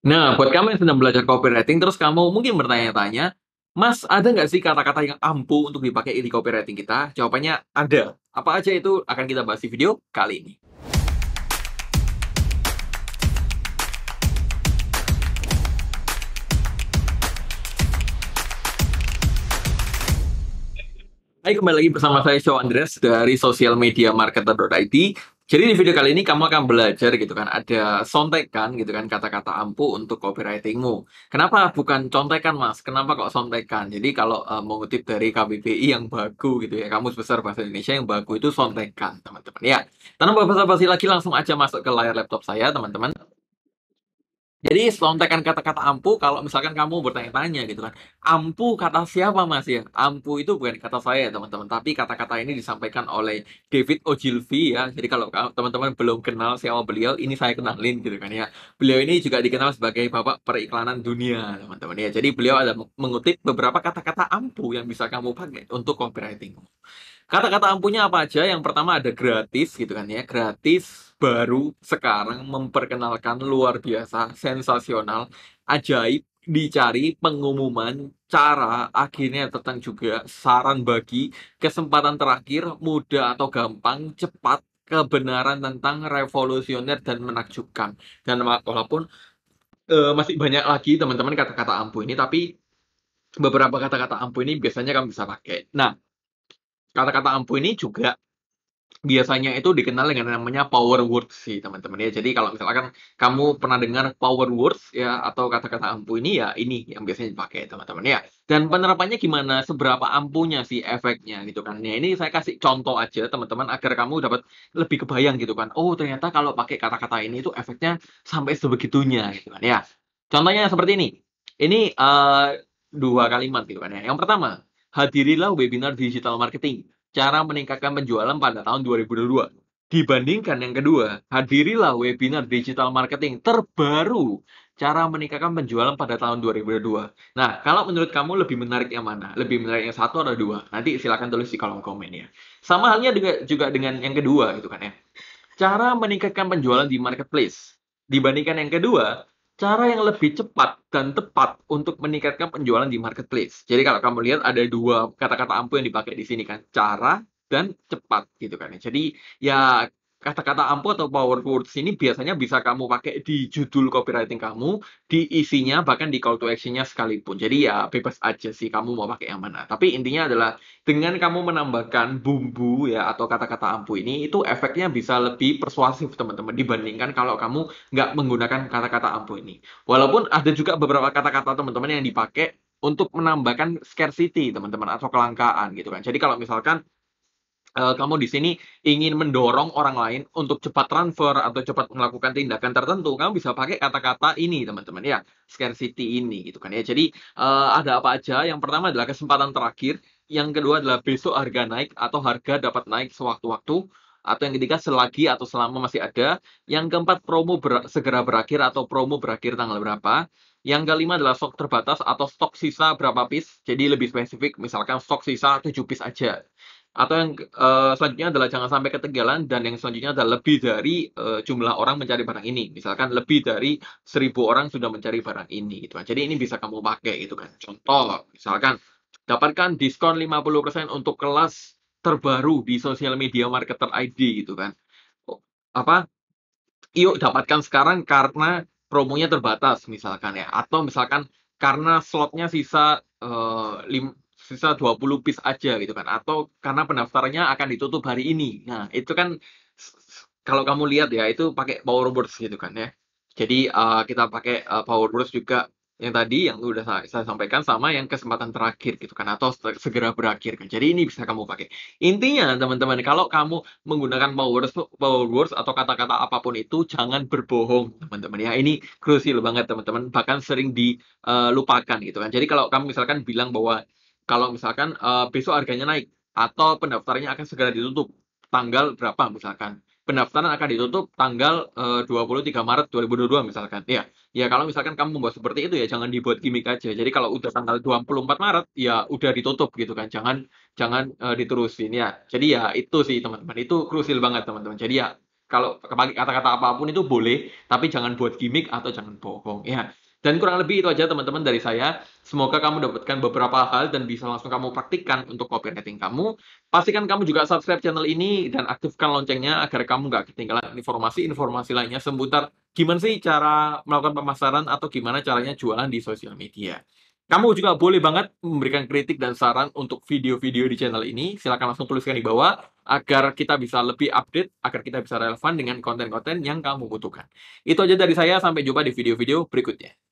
Nah, buat kamu yang sedang belajar copywriting, terus kamu mungkin bertanya-tanya, Mas, ada nggak sih kata-kata yang ampuh untuk dipakai di copywriting kita? Jawabannya ada. Apa aja itu akan kita bahas di video kali ini. Hai, kembali lagi bersama saya Show Andres dari Media sosialmediamarketer.id. Jadi di video kali ini kamu akan belajar gitu kan, ada sontekan gitu kan kata-kata ampuh untuk copywritingmu. Kenapa bukan contekan mas? Kenapa kok sontekan? Jadi kalau uh, e, mengutip dari KBBI yang baku gitu ya, kamu besar bahasa Indonesia yang baku itu sontekan teman-teman. Ya, tanpa basa-basi lagi langsung aja masuk ke layar laptop saya teman-teman. Jadi selontekan kata-kata ampuh kalau misalkan kamu bertanya-tanya gitu kan. Ampuh kata siapa Mas ya? Ampuh itu bukan kata saya teman-teman, tapi kata-kata ini disampaikan oleh David Ogilvy ya. Jadi kalau teman-teman belum kenal siapa beliau, ini saya kenalin gitu kan ya. Beliau ini juga dikenal sebagai bapak periklanan dunia teman-teman ya. Jadi beliau ada mengutip beberapa kata-kata ampuh yang bisa kamu pakai untuk copywriting. Kata-kata ampuhnya apa aja? Yang pertama ada gratis gitu kan ya. Gratis baru sekarang memperkenalkan luar biasa, sensasional, ajaib, dicari pengumuman cara akhirnya tentang juga saran bagi kesempatan terakhir mudah atau gampang cepat kebenaran tentang revolusioner dan menakjubkan dan walaupun uh, masih banyak lagi teman-teman kata-kata ampuh ini tapi beberapa kata-kata ampuh ini biasanya kamu bisa pakai nah kata-kata ampuh ini juga biasanya itu dikenal dengan namanya power words sih teman-teman ya. Jadi kalau misalkan kamu pernah dengar power words ya atau kata-kata ampuh ini ya ini yang biasanya dipakai teman-teman ya. Dan penerapannya gimana? Seberapa ampuhnya sih efeknya gitu kan. Ya ini saya kasih contoh aja teman-teman agar kamu dapat lebih kebayang gitu kan. Oh ternyata kalau pakai kata-kata ini itu efeknya sampai sebegitunya gitu kan ya. Contohnya seperti ini. Ini uh, dua kalimat gitu kan ya. Yang pertama, hadirilah webinar digital marketing cara meningkatkan penjualan pada tahun 2022. Dibandingkan yang kedua, hadirilah webinar digital marketing terbaru cara meningkatkan penjualan pada tahun 2022. Nah, kalau menurut kamu lebih menarik yang mana? Lebih menarik yang satu atau dua? Nanti silakan tulis di kolom komen ya. Sama halnya juga, juga dengan yang kedua gitu kan ya. Cara meningkatkan penjualan di marketplace. Dibandingkan yang kedua, cara yang lebih cepat dan tepat untuk meningkatkan penjualan di marketplace. Jadi kalau kamu lihat ada dua kata-kata ampuh yang dipakai di sini kan, cara dan cepat gitu kan. Ya. Jadi ya kata-kata ampuh atau power words ini biasanya bisa kamu pakai di judul copywriting kamu, di isinya, bahkan di call to action-nya sekalipun. Jadi ya bebas aja sih kamu mau pakai yang mana. Tapi intinya adalah dengan kamu menambahkan bumbu ya atau kata-kata ampuh ini, itu efeknya bisa lebih persuasif teman-teman dibandingkan kalau kamu nggak menggunakan kata-kata ampuh ini. Walaupun ada juga beberapa kata-kata teman-teman yang dipakai untuk menambahkan scarcity teman-teman atau kelangkaan gitu kan. Jadi kalau misalkan Eh, kamu di sini ingin mendorong orang lain untuk cepat transfer atau cepat melakukan tindakan tertentu, kamu bisa pakai kata-kata ini, teman-teman ya, scarcity ini gitu kan ya. Jadi uh, ada apa aja? Yang pertama adalah kesempatan terakhir, yang kedua adalah besok harga naik atau harga dapat naik sewaktu-waktu atau yang ketiga selagi atau selama masih ada, yang keempat promo ber segera berakhir atau promo berakhir tanggal berapa, yang kelima adalah stok terbatas atau stok sisa berapa piece, jadi lebih spesifik, misalkan stok sisa 7 piece aja atau yang uh, selanjutnya adalah jangan sampai ketinggalan dan yang selanjutnya adalah lebih dari uh, jumlah orang mencari barang ini misalkan lebih dari seribu orang sudah mencari barang ini gitu kan jadi ini bisa kamu pakai gitu kan contoh misalkan dapatkan diskon 50% untuk kelas terbaru di sosial media marketer ID gitu kan oh, apa yuk dapatkan sekarang karena promonya terbatas misalkan ya atau misalkan karena slotnya sisa uh, lim, sisa 20 piece aja gitu kan atau karena pendaftarannya akan ditutup hari ini. Nah, itu kan kalau kamu lihat ya itu pakai power words gitu kan ya. Jadi uh, kita pakai uh, words juga yang tadi yang udah saya, saya sampaikan sama yang kesempatan terakhir gitu kan atau segera berakhir kan. Jadi ini bisa kamu pakai. Intinya teman-teman kalau kamu menggunakan power words, power words atau kata-kata apapun itu jangan berbohong teman-teman ya. Ini krusial banget teman-teman bahkan sering dilupakan eh, gitu kan. Jadi kalau kamu misalkan bilang bahwa kalau misalkan uh, besok harganya naik atau pendaftarannya akan segera ditutup tanggal berapa misalkan pendaftaran akan ditutup tanggal eh, uh, 23 Maret 2022 misalkan. Ya, ya kalau misalkan kamu membuat seperti itu ya jangan dibuat gimmick aja. Jadi kalau udah tanggal 24 Maret ya udah ditutup gitu kan. Jangan jangan uh, diterusin ya. Jadi ya itu sih teman-teman. Itu krusial banget teman-teman. Jadi ya kalau kata-kata apapun itu boleh, tapi jangan buat gimmick atau jangan bohong ya. Dan kurang lebih itu aja teman-teman dari saya. Semoga kamu dapatkan beberapa hal dan bisa langsung kamu praktikkan untuk copywriting kamu. Pastikan kamu juga subscribe channel ini dan aktifkan loncengnya agar kamu nggak ketinggalan informasi-informasi lainnya seputar gimana sih cara melakukan pemasaran atau gimana caranya jualan di sosial media. Kamu juga boleh banget memberikan kritik dan saran untuk video-video di channel ini. Silahkan langsung tuliskan di bawah agar kita bisa lebih update, agar kita bisa relevan dengan konten-konten yang kamu butuhkan. Itu aja dari saya, sampai jumpa di video-video berikutnya.